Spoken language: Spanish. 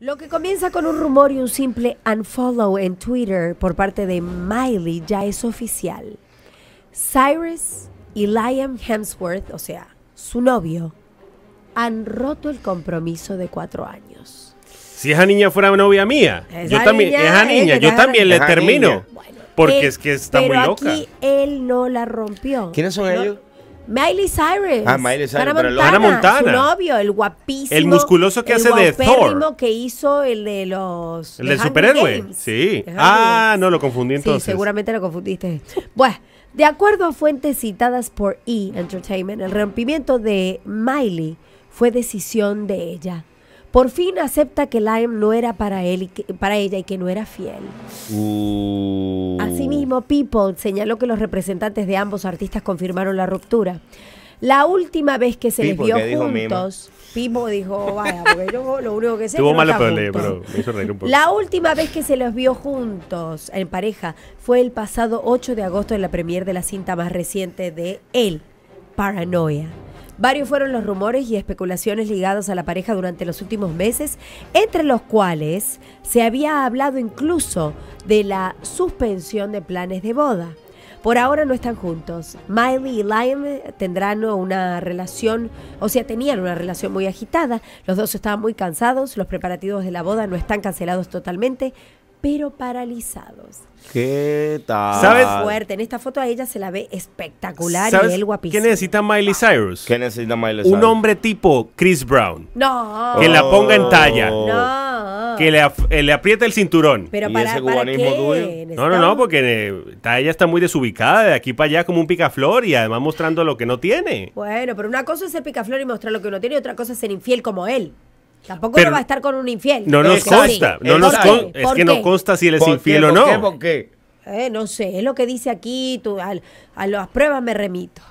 Lo que comienza con un rumor y un simple unfollow en Twitter por parte de Miley ya es oficial. Cyrus y Liam Hemsworth, o sea, su novio, han roto el compromiso de cuatro años. Si esa niña fuera novia mía, yo también, niña, yo también le termino. porque eh, es que está muy loca. Aquí él no la rompió. ¿Quiénes son ellos? Miley Cyrus. Ah, Miley Cyrus. Montana, Su novio, el guapísimo. El musculoso que hace de Thor. que hizo el de los. El del superhéroe. Sí. Ah, no, lo confundí entonces. Sí, seguramente lo confundiste. bueno. De acuerdo a fuentes citadas por E! Entertainment, el rompimiento de Miley fue decisión de ella. Por fin acepta que Lime no era para, él para ella y que no era fiel. Uh. People señaló que los representantes de ambos artistas confirmaron la ruptura. La última vez que se les vio juntos, Pipo dijo, vaya, porque lo único que La última vez que se los vio juntos en pareja fue el pasado 8 de agosto en la premier de la cinta más reciente de él, Paranoia. Varios fueron los rumores y especulaciones ligados a la pareja durante los últimos meses, entre los cuales se había hablado incluso de la suspensión de planes de boda. Por ahora no están juntos. Miley y Liam tendrán una relación, o sea, tenían una relación muy agitada. Los dos estaban muy cansados, los preparativos de la boda no están cancelados totalmente, pero paralizados. ¿Qué tal? ¿Sabes? Fuerte. En esta foto a ella se la ve espectacular y él guapísimo. ¿Qué necesita Miley Cyrus? ¿Qué necesita Miley Cyrus? Un hombre tipo Chris Brown. No. Que la ponga en talla. No que le, eh, le, aprieta el cinturón. Pero ¿Y ese tuyo? No, no, no, porque ella está muy desubicada de aquí para allá como un picaflor y además mostrando lo que no tiene. Bueno, pero una cosa es ser picaflor y mostrar lo que no tiene y otra cosa es ser infiel como él. Tampoco no va a estar con un infiel. No nos consta. No nos es que no consta si él es infiel o no. ¿Por qué? Eh, no sé, es lo que dice aquí. a las pruebas me remito.